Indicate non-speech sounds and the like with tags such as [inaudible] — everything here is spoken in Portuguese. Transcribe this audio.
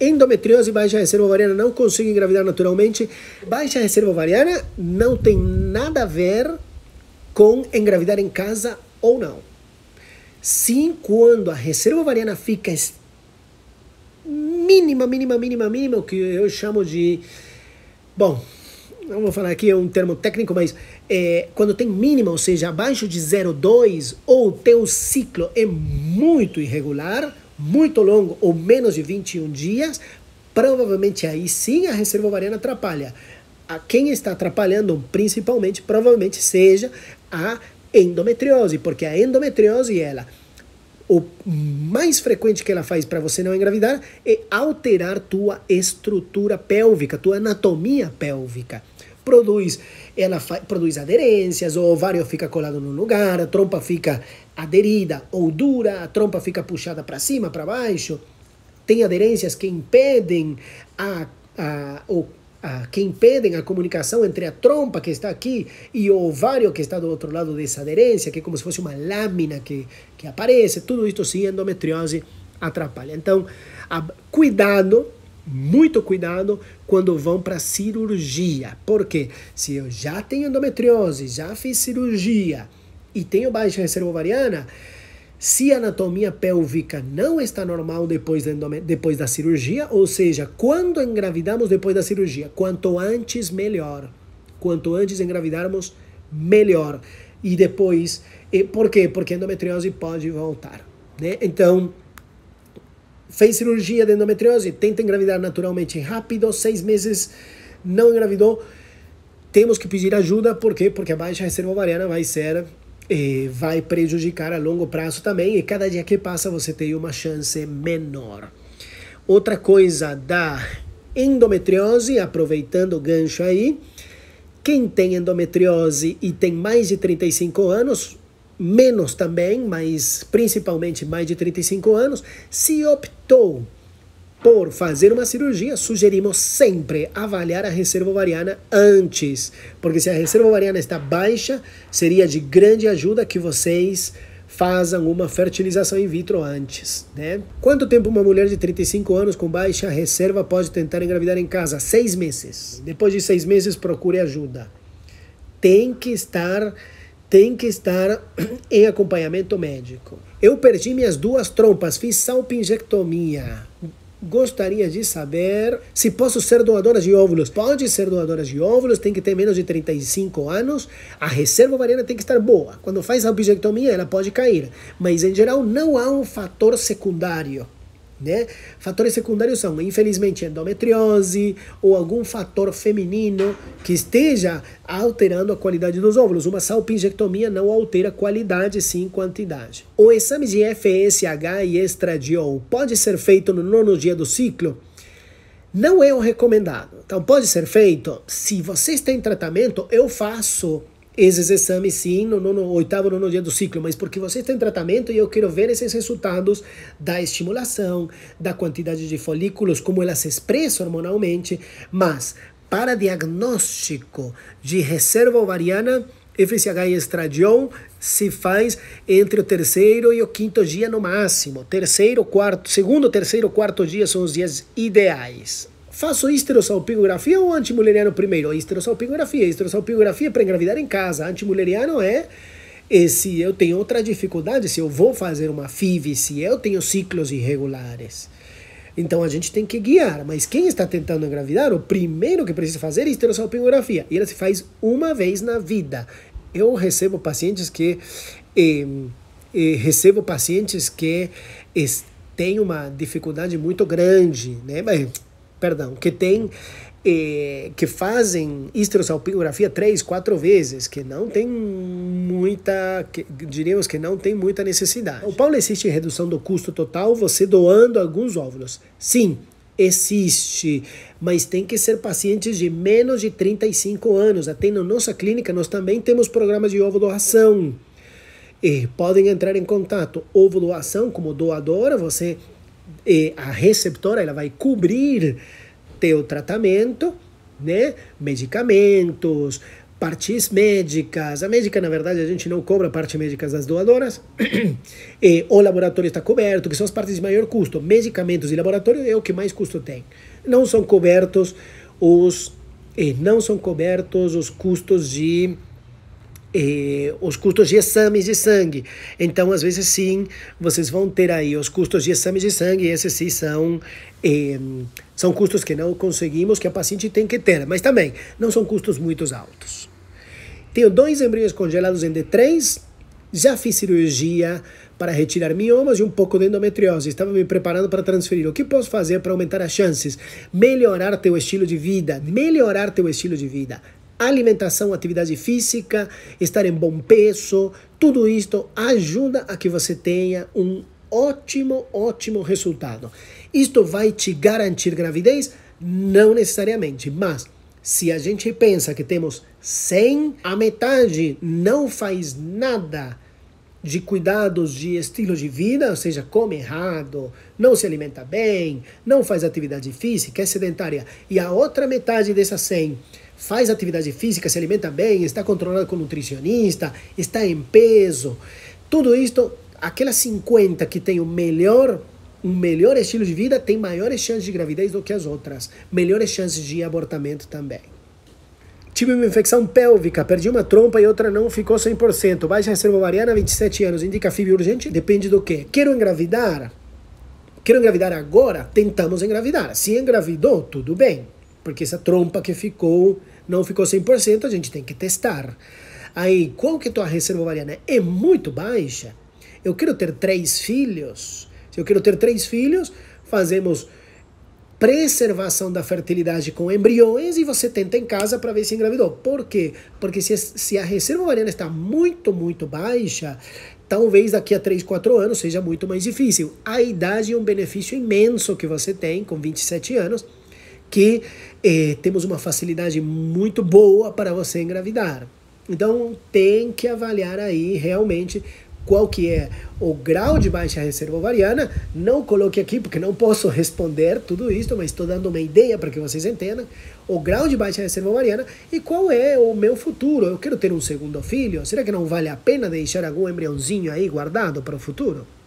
endometriose, baixa reserva ovariana, não consigo engravidar naturalmente. Baixa reserva ovariana não tem nada a ver com engravidar em casa ou não. Sim, quando a reserva ovariana fica mínima, mínima, mínima, mínima, o que eu chamo de. Bom, não vou falar aqui é um termo técnico, mas é, quando tem mínima, ou seja, abaixo de 0,2, ou teu ciclo é muito irregular, muito longo ou menos de 21 dias, provavelmente aí sim a reserva ovariana atrapalha. A quem está atrapalhando principalmente provavelmente seja a endometriose, porque a endometriose ela o mais frequente que ela faz para você não engravidar é alterar tua estrutura pélvica, tua anatomia pélvica. Produz, ela faz, produz aderências, o ovário fica colado num lugar, a trompa fica aderida ou dura, a trompa fica puxada para cima, para baixo. Tem aderências que impedem a, a, o, a, que impedem a comunicação entre a trompa que está aqui e o ovário que está do outro lado dessa aderência, que é como se fosse uma lâmina que, que aparece. Tudo isso sim, endometriose atrapalha. Então, a, cuidado muito cuidado quando vão para cirurgia, porque se eu já tenho endometriose, já fiz cirurgia, e tenho baixa reserva ovariana, se a anatomia pélvica não está normal depois da, depois da cirurgia, ou seja, quando engravidamos depois da cirurgia, quanto antes melhor. Quanto antes engravidarmos, melhor. E depois, e por quê? Porque a endometriose pode voltar. Né? Então, fez cirurgia de endometriose, tenta engravidar naturalmente rápido, seis meses não engravidou, temos que pedir ajuda, por quê? Porque a baixa reserva ovariana vai ser vai prejudicar a longo prazo também, e cada dia que passa você tem uma chance menor. Outra coisa da endometriose, aproveitando o gancho aí, quem tem endometriose e tem mais de 35 anos, menos também, mas principalmente mais de 35 anos, se optou por fazer uma cirurgia, sugerimos sempre avaliar a reserva ovariana antes, porque se a reserva ovariana está baixa, seria de grande ajuda que vocês façam uma fertilização in vitro antes, né? Quanto tempo uma mulher de 35 anos com baixa reserva pode tentar engravidar em casa? Seis meses. Depois de seis meses, procure ajuda. Tem que estar tem que estar [clears throat] em acompanhamento médico. Eu perdi minhas duas trompas, fiz salpingectomia. Gostaria de saber se posso ser doadora de óvulos. Pode ser doadora de óvulos, tem que ter menos de 35 anos. A reserva ovariana tem que estar boa. Quando faz a objectomia, ela pode cair. Mas, em geral, não há um fator secundário né? Fatores secundários são, infelizmente, endometriose ou algum fator feminino que esteja alterando a qualidade dos óvulos. Uma salpingectomia não altera qualidade, sim quantidade. O exame de FSH e estradiol pode ser feito no nono dia do ciclo? Não é o recomendado. Então, pode ser feito. Se você têm tratamento, eu faço esses exames sim no, no, no oitavo, nono dia do ciclo, mas porque vocês têm tratamento e eu quero ver esses resultados da estimulação, da quantidade de folículos, como elas se expressam hormonalmente, mas para diagnóstico de reserva ovariana, FSH e estradiol se faz entre o terceiro e o quinto dia no máximo. Terceiro, quarto, segundo, terceiro, quarto dia são os dias ideais. Faço histerosalpingografia ou antimuleriano primeiro? Histerosalpingografia. Histerosalpingografia para engravidar em casa. Antimuleriano é se eu tenho outra dificuldade, se eu vou fazer uma FIV, se eu tenho ciclos irregulares. Então a gente tem que guiar, mas quem está tentando engravidar, o primeiro que precisa fazer é histerosalpingografia. E ela se faz uma vez na vida. Eu recebo pacientes que. Eh, eh, recebo pacientes que têm uma dificuldade muito grande, né? Mas perdão, que tem eh, que fazem histerossalpingografia três, quatro vezes, que não tem muita, que, diríamos que não tem muita necessidade. O Paulo existe redução do custo total, você doando alguns óvulos. Sim, existe, mas tem que ser pacientes de menos de 35 anos. Até na nossa clínica nós também temos programas de ovo doação. E podem entrar em contato. Ovo doação como doadora, você a receptora ela vai cobrir teu tratamento, né? Medicamentos, partes médicas. A médica, na verdade, a gente não cobra partes médicas das doadoras. [clears throat] e, o laboratório está coberto, que são as partes de maior custo. Medicamentos e laboratório é o que mais custo tem. Não são cobertos os não são cobertos os custos de os custos de exames de sangue. Então, às vezes, sim, vocês vão ter aí os custos de exames de sangue, esses sim são, eh, são custos que não conseguimos, que a paciente tem que ter, mas também não são custos muito altos. Tenho dois embriões congelados em D3, já fiz cirurgia para retirar miomas e um pouco de endometriose. Estava me preparando para transferir. O que posso fazer para aumentar as chances? Melhorar teu estilo de vida. Melhorar teu estilo de vida alimentação, atividade física, estar em bom peso, tudo isto ajuda a que você tenha um ótimo, ótimo resultado. Isto vai te garantir gravidez? Não necessariamente, mas se a gente pensa que temos 100, a metade não faz nada de cuidados de estilo de vida, ou seja, come errado, não se alimenta bem, não faz atividade física, é sedentária, e a outra metade dessas 100 faz atividade física, se alimenta bem, está controlado com nutricionista, está em peso. Tudo isto, aquelas 50 que tem o melhor um melhor estilo de vida tem maiores chances de gravidez do que as outras, melhores chances de abortamento também. Tive uma infecção pélvica, perdi uma trompa e outra não ficou 100%. Baixa reserva ovariana, 27 anos, indica fibra urgente? Depende do quê? Quero engravidar? Quero engravidar agora? Tentamos engravidar. Se engravidou, tudo bem porque essa trompa que ficou não ficou 100%, a gente tem que testar. Aí, qual que é a tua reserva ovariana é muito baixa, eu quero ter três filhos, se eu quero ter três filhos, fazemos preservação da fertilidade com embriões e você tenta em casa para ver se engravidou. Por quê? Porque se, se a reserva ovariana está muito, muito baixa, talvez daqui a 3, 4 anos seja muito mais difícil. A idade é um benefício imenso que você tem com 27 anos que eh, temos uma facilidade muito boa para você engravidar. Então tem que avaliar aí realmente qual que é o grau de baixa reserva ovariana. Não coloque aqui porque não posso responder tudo isso, mas estou dando uma ideia para que vocês entendam. O grau de baixa reserva ovariana e qual é o meu futuro. Eu quero ter um segundo filho. Será que não vale a pena deixar algum embriãozinho aí guardado para o futuro?